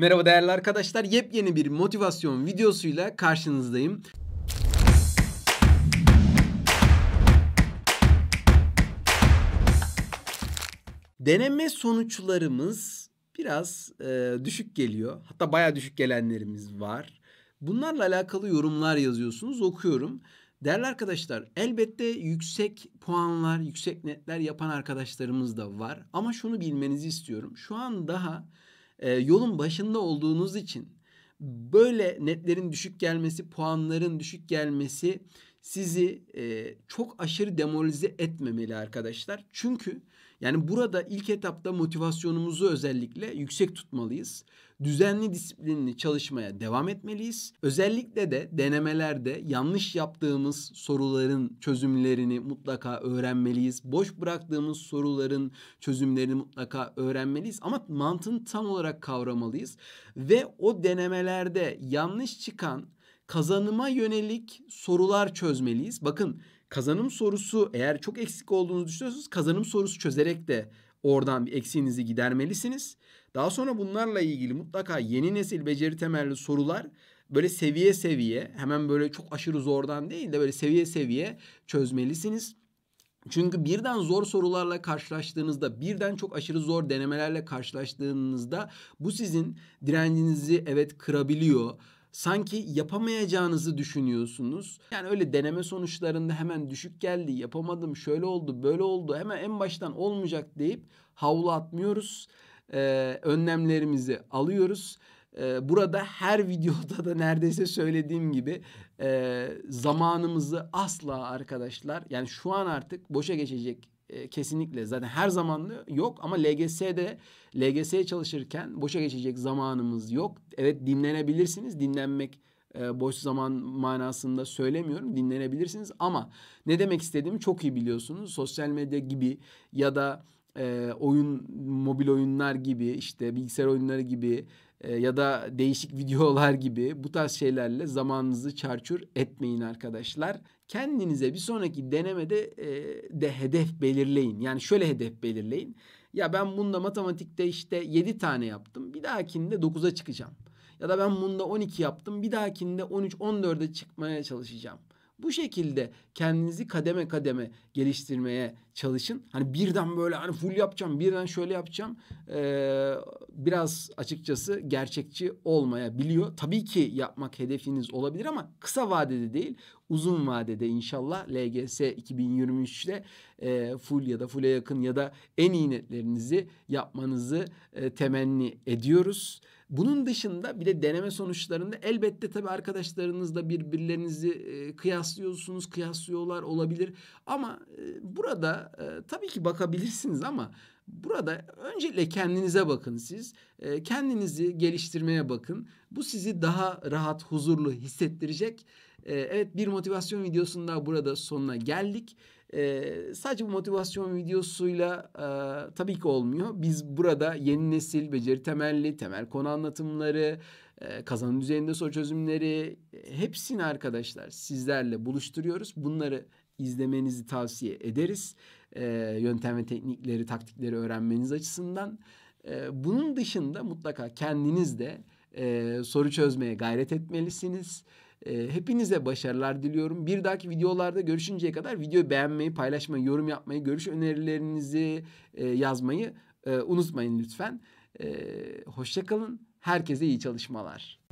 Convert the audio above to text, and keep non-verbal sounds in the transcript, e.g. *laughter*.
Merhaba değerli arkadaşlar. Yepyeni bir motivasyon videosuyla karşınızdayım. Deneme sonuçlarımız biraz e, düşük geliyor. Hatta baya düşük gelenlerimiz var. Bunlarla alakalı yorumlar yazıyorsunuz, okuyorum. Değerli arkadaşlar, elbette yüksek puanlar, yüksek netler yapan arkadaşlarımız da var. Ama şunu bilmenizi istiyorum. Şu an daha e, yolun başında olduğunuz için böyle netlerin düşük gelmesi, puanların düşük gelmesi sizi e, çok aşırı demoralize etmemeli arkadaşlar. Çünkü yani burada ilk etapta motivasyonumuzu özellikle yüksek tutmalıyız. Düzenli disiplinli çalışmaya devam etmeliyiz. Özellikle de denemelerde yanlış yaptığımız soruların çözümlerini mutlaka öğrenmeliyiz. Boş bıraktığımız soruların çözümlerini mutlaka öğrenmeliyiz. Ama mantığını tam olarak kavramalıyız. Ve o denemelerde yanlış çıkan kazanıma yönelik sorular çözmeliyiz. Bakın kazanım sorusu eğer çok eksik olduğunuzu düşünüyorsanız kazanım sorusu çözerek de oradan bir eksiğinizi gidermelisiniz. Daha sonra bunlarla ilgili mutlaka yeni nesil beceri temelli sorular böyle seviye seviye hemen böyle çok aşırı zordan değil de böyle seviye seviye çözmelisiniz. Çünkü birden zor sorularla karşılaştığınızda, birden çok aşırı zor denemelerle karşılaştığınızda bu sizin direncinizi evet kırabiliyor sanki yapamayacağınızı düşünüyorsunuz. Yani öyle deneme sonuçlarında hemen düşük geldi, yapamadım, şöyle oldu, böyle oldu. Hemen en baştan olmayacak deyip havlu atmıyoruz. Ee, önlemlerimizi alıyoruz. Ee, burada her *laughs* videoda da neredeyse söylediğim gibi e, zamanımızı asla arkadaşlar yani şu an artık boşa geçecek e, kesinlikle zaten her zaman yok ama LGS'de LGS'ye çalışırken boşa geçecek zamanımız yok. Evet dinlenebilirsiniz. Dinlenmek e, boş zaman manasında söylemiyorum. Dinlenebilirsiniz ama ne demek istediğimi çok iyi biliyorsunuz. Sosyal medya gibi ya da e, oyun mobil oyunlar gibi işte bilgisayar oyunları gibi e, ya da değişik *laughs* videolar gibi bu tarz şeylerle zamanınızı çarçur etmeyin arkadaşlar. Kendinize bir sonraki denemede e, de hedef belirleyin. Yani şöyle hedef belirleyin. Ya ben bunda matematikte işte 7 tane yaptım. Bir dahakinde 9'a çıkacağım. Ya da ben bunda 12 yaptım. Bir dahakinde 13-14'e çıkmaya çalışacağım. Bu şekilde kendinizi kademe kademe geliştirmeye çalışın. Hani birden böyle hani full yapacağım, birden şöyle yapacağım. Ee, biraz açıkçası gerçekçi olmayabiliyor. Tabii ki yapmak hedefiniz olabilir ama kısa vadede değil uzun vadede inşallah LGS 2023'te e, full ya da full'e yakın ya da en iyi netlerinizi yapmanızı e, temenni ediyoruz. Bunun dışında bir de deneme sonuçlarında elbette tabii arkadaşlarınızla birbirlerinizi e, kıyaslıyorsunuz, kıyaslıyorlar olabilir. Ama e, burada e, tabii ki bakabilirsiniz ama Burada öncelikle kendinize bakın siz. Ee, kendinizi geliştirmeye bakın. Bu sizi daha rahat, huzurlu hissettirecek. Ee, evet bir motivasyon videosunda burada sonuna geldik. Ee, sadece bu motivasyon videosuyla e, tabii ki olmuyor. Biz burada yeni nesil, beceri temelli, temel konu anlatımları, e, kazanım düzeyinde soru çözümleri e, hepsini arkadaşlar sizlerle buluşturuyoruz. Bunları izlemenizi tavsiye ederiz. E, yöntem ve teknikleri, taktikleri öğrenmeniz açısından. E, bunun dışında mutlaka kendiniz de e, soru çözmeye gayret etmelisiniz. E, hepinize başarılar diliyorum. Bir dahaki videolarda görüşünceye kadar videoyu beğenmeyi, paylaşmayı, yorum yapmayı, görüş önerilerinizi e, yazmayı e, unutmayın lütfen. E, hoşça Herkese iyi çalışmalar.